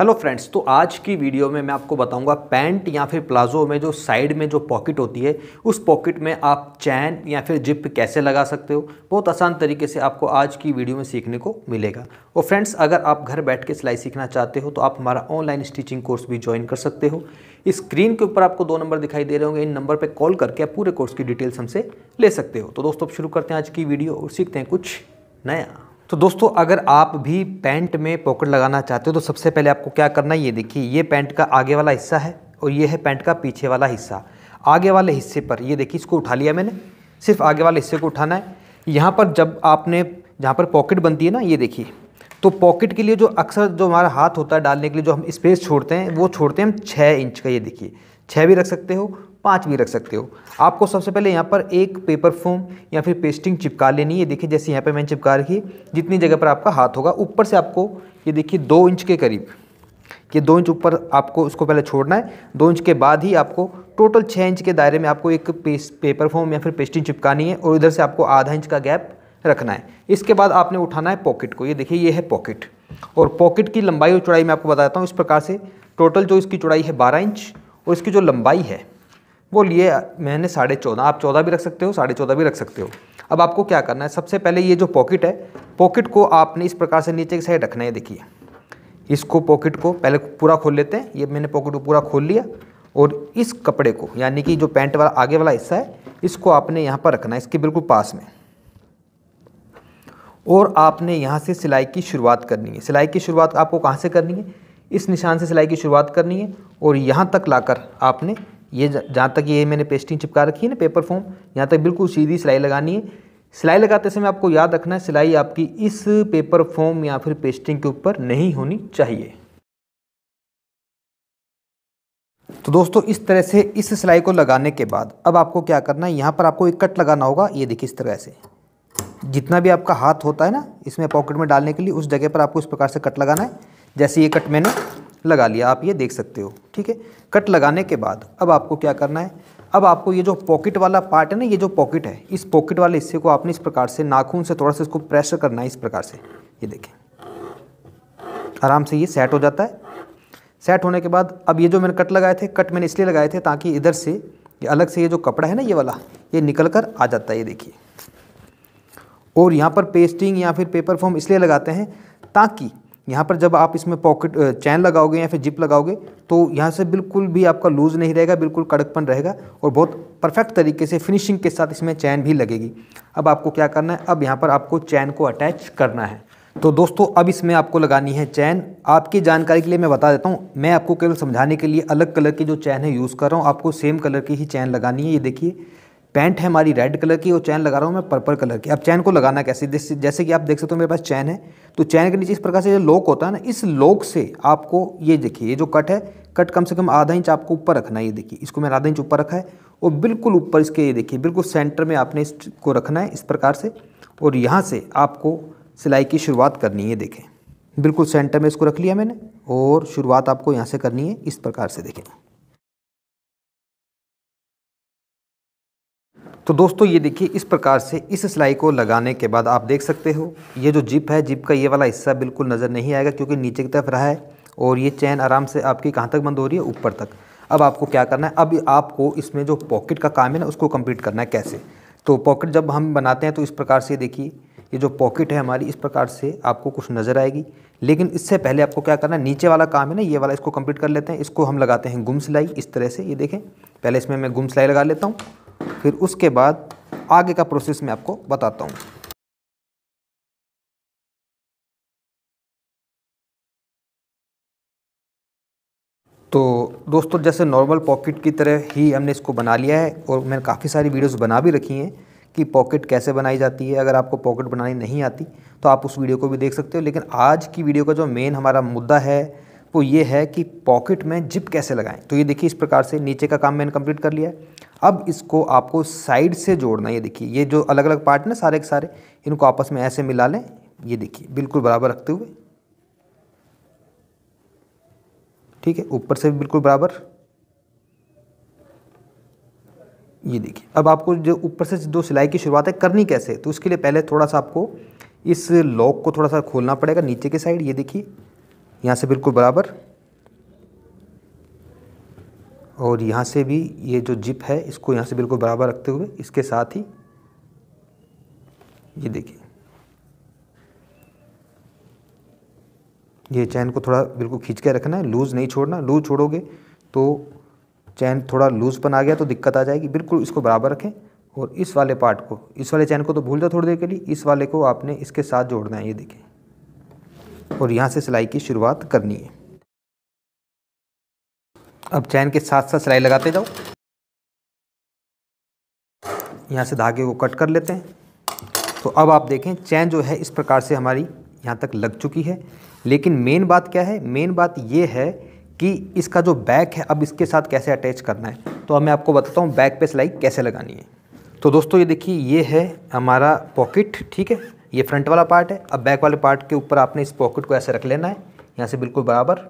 hello friends तो आज की वीडियो में मैं आपको बताऊंगा पैंट या फिर प्लाजो में जो साइड में जो पॉकेट होती है उस पॉकेट में आप चैन या फिर जिप कैसे लगा सकते हो बहुत आसान तरीके से आपको आज की वीडियो में सीखने को मिलेगा और फ्रेंड्स अगर आप घर बैठ के सिलाई सीखना चाहते हो तो आप हमारा ऑनलाइन स्टिचिंग कोर्स भी ज्वाइन कर सकते हो स्क्रीन के ऊपर आपको दो नंबर दिखाई दे रहे होंगे इन नंबर पर कॉल करके आप पूरे कोर्स की डिटेल्स हमसे ले सकते हो तो दोस्तों आप शुरू करते हैं आज की वीडियो और सीखते हैं कुछ नया तो दोस्तों अगर आप भी पैंट में पॉकेट लगाना चाहते हो तो सबसे पहले आपको क्या करना है ये देखिए ये पैंट का आगे वाला हिस्सा है और ये है पैंट का पीछे वाला हिस्सा आगे वाले हिस्से पर ये देखिए इसको उठा लिया मैंने सिर्फ आगे वाले हिस्से को उठाना है यहाँ पर जब आपने जहाँ पर पॉकेट बनती है ना ये देखिए तो पॉकेट के लिए जो अक्सर जो हमारा हाथ होता है डालने के लिए जो हम स्पेस छोड़ते हैं वो छोड़ते हैं हम छः इंच का ये देखिए छः भी रख सकते हो पाँच भी रख सकते हो आपको सबसे पहले यहाँ पर एक पेपर फोम या फिर पेस्टिंग चिपका लेनी है देखिए जैसे यहाँ पर मैंने चिपका रखी जितनी जगह पर आपका हाथ होगा ऊपर से आपको ये देखिए दो इंच के करीब ये दो इंच ऊपर आपको उसको पहले छोड़ना है दो इंच के बाद ही आपको टोटल छः इंच के दायरे में आपको एक पेस, पेपर फॉर्म या फिर पेस्टिंग चिपकानी है और इधर से आपको आधा इंच का गैप रखना है इसके बाद आपने उठाना है पॉकेट को ये देखिए ये है पॉकेट और पॉकेट की लंबाई और चौड़ाई मैं आपको बताता हूँ इस प्रकार से टोटल जो इसकी चौड़ाई है बारह इंच और इसकी जो लंबाई है वो लिए मैंने साढ़े चौदह आप चौदह भी रख सकते हो साढ़े चौदह भी रख सकते हो अब आपको क्या करना है सबसे पहले ये जो पॉकेट है पॉकेट को आपने इस प्रकार से नीचे की साइड रखना है देखिए इसको पॉकेट को पहले पूरा खोल लेते हैं ये मैंने पॉकेट को पूरा खोल लिया और इस कपड़े को यानी कि जो पैंट वाला आगे वाला हिस्सा है इसको आपने यहाँ पर रखना है इसके बिल्कुल पास में और आपने यहाँ से सिलाई की शुरुआत करनी है सिलाई की शुरुआत आपको कहाँ से करनी है इस निशान से सिलाई की शुरुआत करनी है और यहाँ तक लाकर आपने ये जहाँ तक ये मैंने पेस्टिंग चिपका रखी है ना पेपर फॉर्म यहाँ तक बिल्कुल सीधी सिलाई लगानी है सिलाई लगाते समय आपको याद रखना है सिलाई आपकी इस पेपर फॉर्म या फिर पेस्टिंग के ऊपर नहीं होनी चाहिए तो दोस्तों इस तरह से इस सिलाई को लगाने के बाद अब आपको क्या करना है यहाँ पर आपको एक कट लगाना होगा ये देखिए इस तरह से जितना भी आपका हाथ होता है ना इसमें पॉकेट में डालने के लिए उस जगह पर आपको इस प्रकार से कट लगाना है जैसे ये कट मैंने लगा लिया आप ये देख सकते हो ठीक है कट लगाने के बाद अब आपको क्या करना है अब आपको ये जो पॉकेट वाला पार्ट है ना ये जो पॉकेट है इस पॉकेट वाले हिस्से को आपने इस प्रकार से नाखून से थोड़ा सा इसको प्रेशर करना है इस प्रकार से ये देखें आराम से ये सेट हो जाता है सेट होने के बाद अब ये जो मैंने कट लगाए थे कट मैंने इसलिए लगाए थे ताकि इधर से ये अलग से ये जो कपड़ा है ना ये वाला ये निकल कर आ जाता है ये देखिए और यहाँ पर पेस्टिंग या फिर पेपर फॉर्म इसलिए लगाते हैं ताकि यहाँ पर जब आप इसमें पॉकेट चैन लगाओगे या फिर जिप लगाओगे तो यहाँ से बिल्कुल भी आपका लूज़ नहीं रहेगा बिल्कुल कड़कपन रहेगा और बहुत परफेक्ट तरीके से फिनिशिंग के साथ इसमें चैन भी लगेगी अब आपको क्या करना है अब यहाँ पर आपको चैन को अटैच करना है तो दोस्तों अब इसमें आपको लगानी है चैन आपकी जानकारी के लिए मैं बता देता हूँ मैं आपको केवल समझाने के लिए अलग कलर की जो चैन है यूज़ कर रहा हूँ आपको सेम कलर की ही चैन लगानी है ये देखिए पैंट है हमारी रेड कलर की और चैन लगा रहा हूँ मैं पर्पल कलर की अब चैन को लगाना कैसे जैसे कि आप देख सकते हो मेरे पास चैन है तो चैन के नीचे इस प्रकार से जो लॉक होता है ना इस लॉक से आपको ये देखिए ये जो कट है कट कम से कम आधा इंच आपको ऊपर रखना है ये देखिए इसको मैंने आधा इंच ऊपर रखा है और बिल्कुल ऊपर इसके ये देखिए बिल्कुल सेंटर में आपने इसको रखना है इस प्रकार से और यहाँ से आपको सिलाई की शुरुआत करनी है देखें बिल्कुल सेंटर में इसको रख लिया मैंने और शुरुआत आपको यहाँ से करनी है इस प्रकार से देखें तो दोस्तों ये देखिए इस प्रकार से इस सिलाई को लगाने के बाद आप देख सकते हो ये जो जिप है जिप का ये वाला हिस्सा बिल्कुल नज़र नहीं आएगा क्योंकि नीचे की तरफ रहा है और ये चैन आराम से आपकी कहाँ तक बंद हो रही है ऊपर तक अब आपको क्या करना है अब आपको इसमें जो पॉकेट का काम है ना उसको कंप्लीट करना है कैसे तो पॉकेट जब हम बनाते हैं तो इस प्रकार से देखिए ये जो पॉकेट है हमारी इस प्रकार से आपको कुछ नज़र आएगी लेकिन इससे पहले आपको क्या करना है नीचे वाला काम है ना ये वाला इसको कंप्लीट कर लेते हैं इसको हम लगाते हैं गुम सिलाई इस तरह से ये देखें पहले इसमें मैं गुम सिलाई लगा लेता हूँ फिर उसके बाद आगे का प्रोसेस मैं आपको बताता हूँ तो दोस्तों जैसे नॉर्मल पॉकेट की तरह ही हमने इसको बना लिया है और मैंने काफ़ी सारी वीडियोस बना भी रखी हैं कि पॉकेट कैसे बनाई जाती है अगर आपको पॉकेट बनानी नहीं आती तो आप उस वीडियो को भी देख सकते हो लेकिन आज की वीडियो का जो मेन हमारा मुद्दा है वो ये है कि पॉकेट में जिप कैसे लगाएं तो ये देखिए इस प्रकार से नीचे का काम मैंने कंप्लीट कर लिया है अब इसको आपको साइड से जोड़ना ये देखिए ये जो अलग अलग पार्ट ना सारे के सारे इनको आपस में ऐसे मिला लें ये देखिए बिल्कुल बराबर रखते हुए ठीक है ऊपर से भी बिल्कुल बराबर ये देखिए अब आपको जो ऊपर से दो सिलाई की शुरुआत है करनी कैसे तो उसके लिए पहले थोड़ा सा आपको इस लॉक को थोड़ा सा खोलना पड़ेगा नीचे के साइड ये देखिए यहाँ से बिल्कुल बराबर और यहाँ से भी ये जो जिप है इसको यहाँ से बिल्कुल बराबर रखते हुए इसके साथ ही ये देखिए ये चैन को थोड़ा बिल्कुल खींच के रखना है लूज़ नहीं छोड़ना लूज़ छोड़ोगे तो चैन थोड़ा लूज़पन आ गया तो दिक्कत आ जाएगी बिल्कुल इसको बराबर रखें और इस वाले पार्ट को इस वाले चैन को तो भूल जाओ थोड़ी देर के लिए इस वाले को आपने इसके साथ जोड़ना है ये देखें और यहाँ से सिलाई की शुरुआत करनी है अब चैन के साथ साथ सिलाई लगाते जाओ यहाँ से धागे को कट कर लेते हैं तो अब आप देखें चैन जो है इस प्रकार से हमारी यहाँ तक लग चुकी है लेकिन मेन बात क्या है मेन बात ये है कि इसका जो बैक है अब इसके साथ कैसे अटैच करना है तो अब मैं आपको बताता हूँ बैक पे सिलाई कैसे लगानी है तो दोस्तों ये देखिए ये है हमारा पॉकेट ठीक है ये फ्रंट वाला पार्ट है अब बैक वाले पार्ट के ऊपर आपने इस पॉकेट को ऐसे रख लेना है यहाँ से बिल्कुल बराबर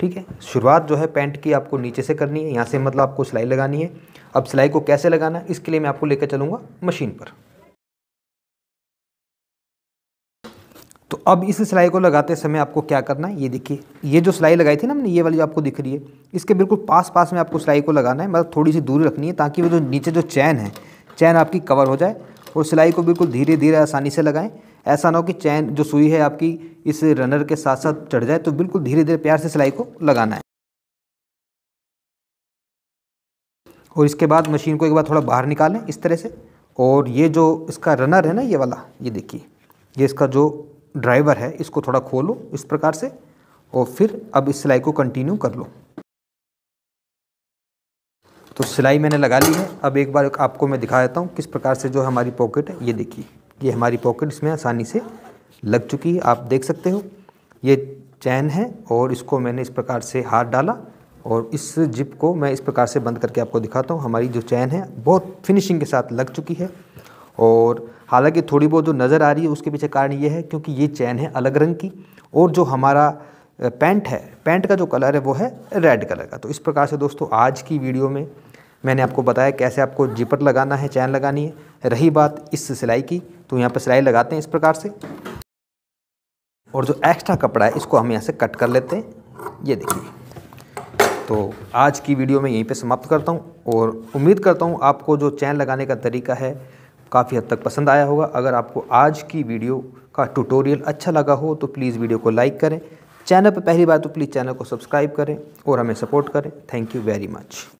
ठीक है शुरुआत जो है पैंट की आपको नीचे से करनी है यहाँ से मतलब आपको सिलाई लगानी है अब सिलाई को कैसे लगाना है इसके लिए मैं आपको लेकर चलूँगा मशीन पर तो अब इस सिलाई को लगाते समय आपको क्या करना है ये देखिए ये जो सिलाई लगाई थी ना हमने ये वाली जो आपको दिख रही है इसके बिल्कुल पास पास में आपको सिलाई को लगाना है मतलब थोड़ी सी दूरी रखनी है ताकि वो जो नीचे जो चैन है चैन आपकी कवर हो जाए और सिलाई को बिल्कुल धीरे धीरे आसानी से लगाएं ऐसा ना हो कि चैन जो सुई है आपकी इस रनर के साथ साथ चढ़ जाए तो बिल्कुल धीरे धीरे प्यार से सिलाई को लगाना है और इसके बाद मशीन को एक बार थोड़ा बाहर निकालें इस तरह से और ये जो इसका रनर है ना ये वाला ये देखिए ये इसका जो ड्राइवर है इसको थोड़ा खोलो इस प्रकार से और फिर अब इस सिलाई को कंटिन्यू कर लो तो सिलाई मैंने लगा ली है अब एक बार आपको मैं दिखा देता हूँ किस प्रकार से जो हमारी पॉकेट है ये देखिए ये हमारी पॉकेट इसमें आसानी से लग चुकी है आप देख सकते हो ये चैन है और इसको मैंने इस प्रकार से हाथ डाला और इस जिप को मैं इस प्रकार से बंद करके आपको दिखाता हूँ हमारी जो चैन है बहुत फिनिशिंग के साथ लग चुकी है और हालांकि थोड़ी बहुत जो नज़र आ रही है उसके पीछे कारण ये है क्योंकि ये चैन है अलग रंग की और जो हमारा पैंट है पैंट का जो कलर है वो है रेड कलर का तो इस प्रकार से दोस्तों आज की वीडियो में मैंने आपको बताया कैसे आपको जिपर लगाना है चैन लगानी है रही बात इस सिलाई की तो यहाँ पर सिलाई लगाते हैं इस प्रकार से और जो एक्स्ट्रा कपड़ा है इसको हम यहाँ से कट कर लेते हैं ये देखिए तो आज की वीडियो में यहीं पे समाप्त करता हूँ और उम्मीद करता हूँ आपको जो चैन लगाने का तरीका है काफ़ी हद तक पसंद आया होगा अगर आपको आज की वीडियो का ट्यूटोरियल अच्छा लगा हो तो प्लीज़ वीडियो को लाइक करें चैनल पर पहली बार तो प्लीज़ चैनल को सब्सक्राइब करें और हमें सपोर्ट करें थैंक यू वेरी मच